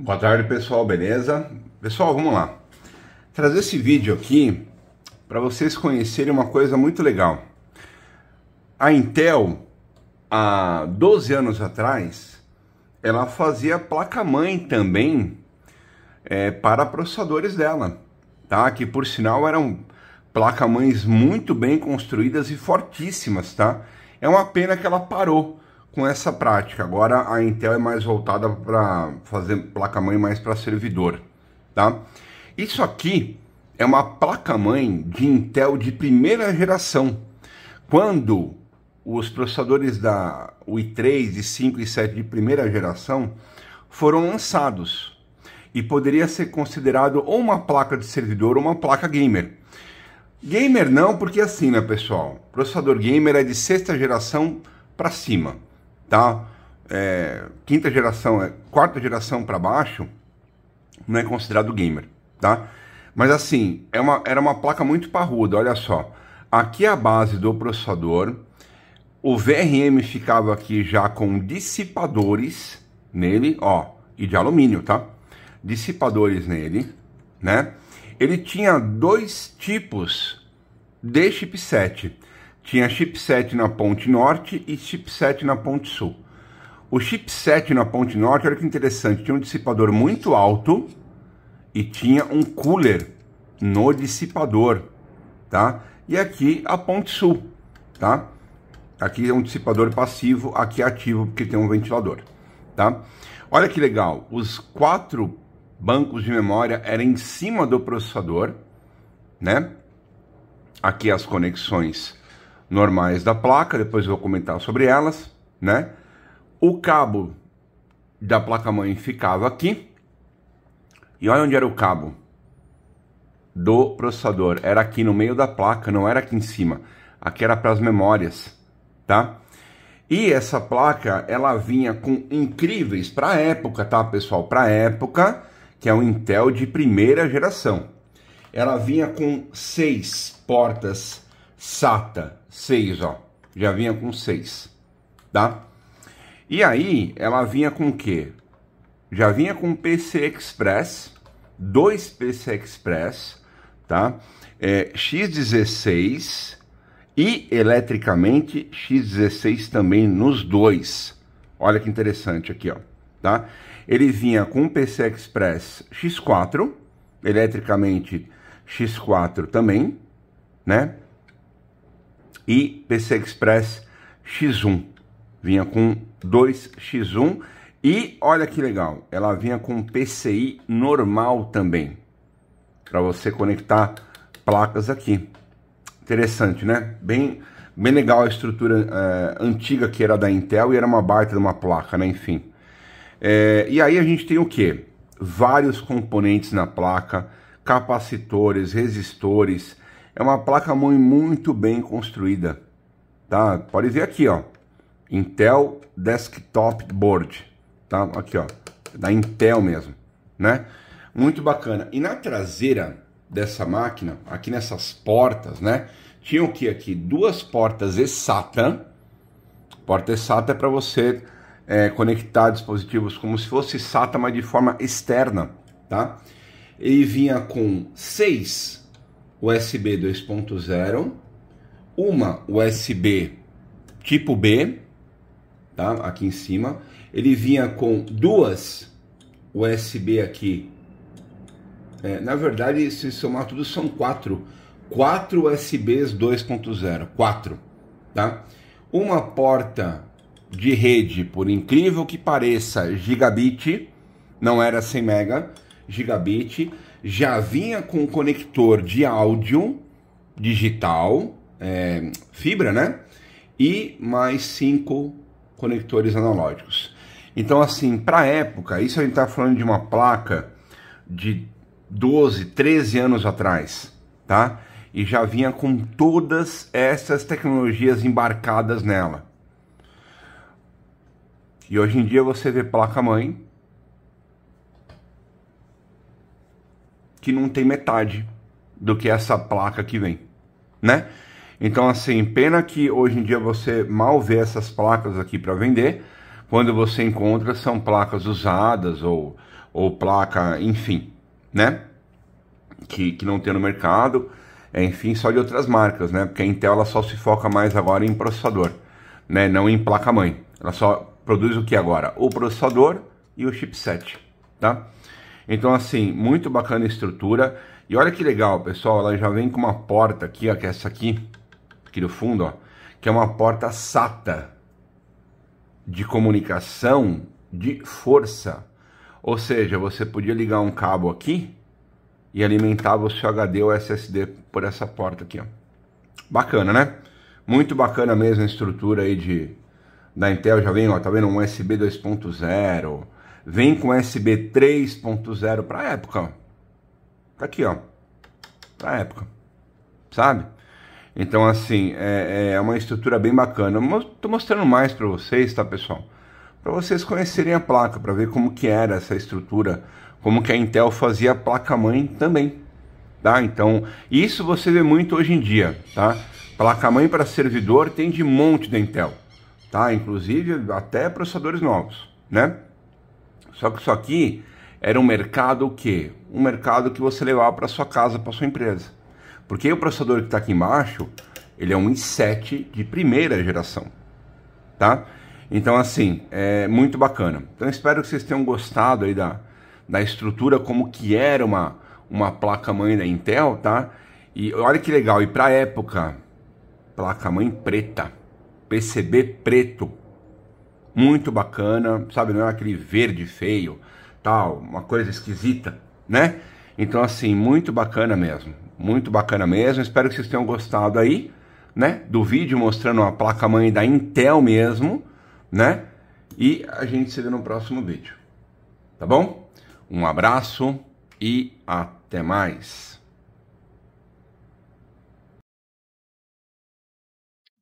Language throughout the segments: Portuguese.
Boa tarde pessoal, beleza? Pessoal, vamos lá. Trazer esse vídeo aqui para vocês conhecerem uma coisa muito legal. A Intel, há 12 anos atrás, ela fazia placa-mãe também é, para processadores dela, tá? Que por sinal eram placa-mães muito bem construídas e fortíssimas, tá? É uma pena que ela parou com essa prática. Agora a Intel é mais voltada para fazer placa-mãe mais para servidor, tá? Isso aqui é uma placa-mãe de Intel de primeira geração. Quando os processadores da i3, i5 e i7 de primeira geração foram lançados e poderia ser considerado ou uma placa de servidor ou uma placa gamer. Gamer não, porque é assim, né, pessoal? Processador gamer é de sexta geração para cima tá? É, quinta geração, é, quarta geração para baixo, não é considerado gamer, tá? Mas assim, é uma, era uma placa muito parruda, olha só. Aqui é a base do processador, o VRM ficava aqui já com dissipadores nele, ó, e de alumínio, tá? Dissipadores nele, né? Ele tinha dois tipos de chipset. Tinha chipset na ponte norte e chipset na ponte sul. O chipset na ponte norte, olha que interessante, tinha um dissipador muito alto e tinha um cooler no dissipador, tá? E aqui a ponte sul, tá? Aqui é um dissipador passivo, aqui é ativo porque tem um ventilador, tá? Olha que legal, os quatro bancos de memória eram em cima do processador, né? Aqui as conexões normais da placa, depois eu vou comentar sobre elas, né? O cabo da placa-mãe ficava aqui. E olha onde era o cabo do processador. Era aqui no meio da placa, não era aqui em cima. Aqui era para as memórias, tá? E essa placa, ela vinha com incríveis para a época, tá, pessoal? Para a época, que é um Intel de primeira geração. Ela vinha com seis portas sata, 6, ó. Já vinha com 6, tá? E aí, ela vinha com o quê? Já vinha com PC Express, dois PC Express, tá? É, X16 e eletricamente X16 também nos dois. Olha que interessante aqui, ó, tá? Ele vinha com PC Express X4, eletricamente X4 também, né? e PC Express X1. Vinha com dois X1 e olha que legal, ela vinha com PCI normal também, para você conectar placas aqui. Interessante, né? Bem, bem legal a estrutura é, antiga que era da Intel e era uma baita de uma placa, né? Enfim. É, e aí a gente tem o que? Vários componentes na placa, capacitores, resistores, é uma placa-mãe muito bem construída, tá? Pode ver aqui, ó, Intel Desktop Board, tá? Aqui, ó, da Intel mesmo, né? Muito bacana. E na traseira dessa máquina, aqui nessas portas, né? Tinha o que aqui? Duas portas SATA. Porta SATA é para você é, conectar dispositivos como se fosse SATA, mas de forma externa, tá? Ele vinha com seis USB 2.0, uma USB tipo B, tá? Aqui em cima. Ele vinha com duas USB aqui. É, na verdade, se somar tudo, são quatro. Quatro USBs 2.0. Quatro, tá? Uma porta de rede, por incrível que pareça, gigabit. Não era 100 mega, gigabit já vinha com o conector de áudio digital, é, fibra, né? E mais cinco conectores analógicos. Então, assim, para a época, isso a gente está falando de uma placa de 12, 13 anos atrás, tá? E já vinha com todas essas tecnologias embarcadas nela. E hoje em dia você vê placa-mãe que não tem metade do que essa placa que vem, né? Então, assim, pena que hoje em dia você mal vê essas placas aqui para vender. Quando você encontra, são placas usadas ou, ou placa, enfim, né? Que, que não tem no mercado, é, enfim, só de outras marcas, né? Porque a Intel ela só se foca mais agora em processador, né? Não em placa-mãe. Ela só produz o que agora? O processador e o chipset, tá? Então, assim, muito bacana a estrutura. E olha que legal, pessoal, ela já vem com uma porta aqui, ó, que é essa aqui, aqui do fundo, ó, que é uma porta SATA de comunicação de força. Ou seja, você podia ligar um cabo aqui e alimentava o seu HD ou SSD por essa porta aqui, ó. Bacana, né? Muito bacana mesmo a estrutura aí de da Intel, já vem, ó, tá vendo? Um USB 2.0, Vem com USB 3.0 para a época, Tá aqui, ó. Para época. Sabe? Então, assim, é, é uma estrutura bem bacana. Eu tô mostrando mais para vocês, tá, pessoal? Para vocês conhecerem a placa, para ver como que era essa estrutura, como que a Intel fazia a placa-mãe também, tá? Então, isso você vê muito hoje em dia, tá? Placa-mãe para servidor tem de monte da Intel, tá? Inclusive até processadores novos, né? Só que isso aqui era um mercado que um mercado que você levava para sua casa, para sua empresa. Porque o processador que está aqui embaixo, ele é um i7 de primeira geração, tá? Então assim, é muito bacana. Então espero que vocês tenham gostado aí da, da estrutura como que era uma uma placa mãe da Intel, tá? E olha que legal, e para época, placa mãe preta, PCB preto, muito bacana, sabe? Não é aquele verde feio, tal, uma coisa esquisita, né? Então, assim, muito bacana mesmo. Muito bacana mesmo. Espero que vocês tenham gostado aí, né? Do vídeo mostrando a placa-mãe da Intel mesmo, né? E a gente se vê no próximo vídeo. Tá bom? Um abraço e até mais.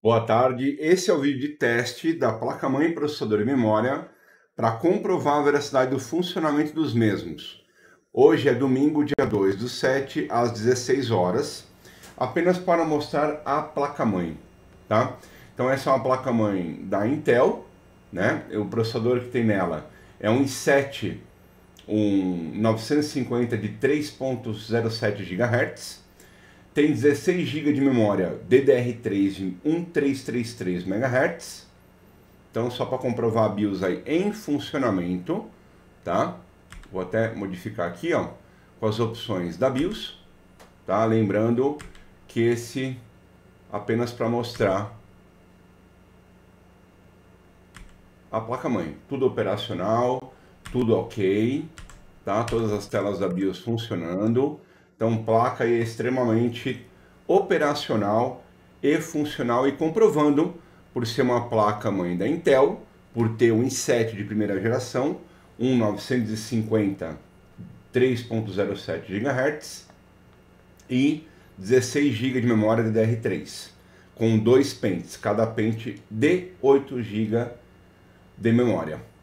Boa tarde, esse é o vídeo de teste da placa-mãe processador e memória para comprovar a veracidade do funcionamento dos mesmos. Hoje é domingo, dia 2 do 7, às 16 horas, apenas para mostrar a placa-mãe, tá? Então essa é uma placa-mãe da Intel, né? O processador que tem nela é um i7, um 950 de 3.07 GHz, tem 16 GB de memória DDR3 de 1333 MHz. Então, só para comprovar a BIOS aí em funcionamento, tá? Vou até modificar aqui, ó, com as opções da BIOS, tá? Lembrando que esse apenas para mostrar a placa-mãe. Tudo operacional, tudo ok, tá? Todas as telas da BIOS funcionando. Então, placa é extremamente operacional e funcional e comprovando por ser uma placa mãe da Intel, por ter um i7 de primeira geração, um 950 3.07 GHz e 16 GB de memória DDR3, com dois pentes, cada pente de 8 GB de memória.